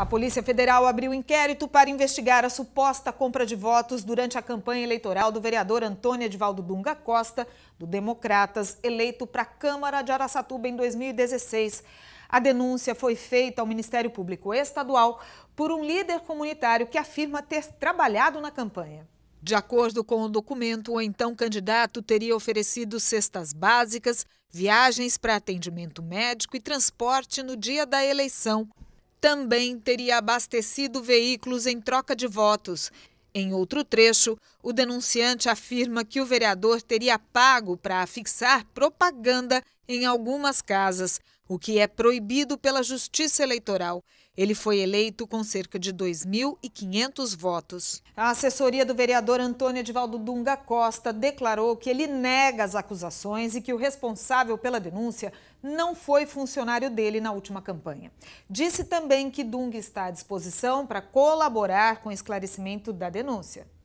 A Polícia Federal abriu inquérito para investigar a suposta compra de votos durante a campanha eleitoral do vereador Antônio Edvaldo Dunga Costa, do Democratas, eleito para a Câmara de Araçatuba em 2016. A denúncia foi feita ao Ministério Público Estadual por um líder comunitário que afirma ter trabalhado na campanha. De acordo com o documento, o então candidato teria oferecido cestas básicas, viagens para atendimento médico e transporte no dia da eleição também teria abastecido veículos em troca de votos. Em outro trecho, o denunciante afirma que o vereador teria pago para fixar propaganda em algumas casas, o que é proibido pela Justiça Eleitoral. Ele foi eleito com cerca de 2.500 votos. A assessoria do vereador Antônio Edivaldo Dunga Costa declarou que ele nega as acusações e que o responsável pela denúncia não foi funcionário dele na última campanha. Disse também que Dunga está à disposição para colaborar com o esclarecimento da denúncia.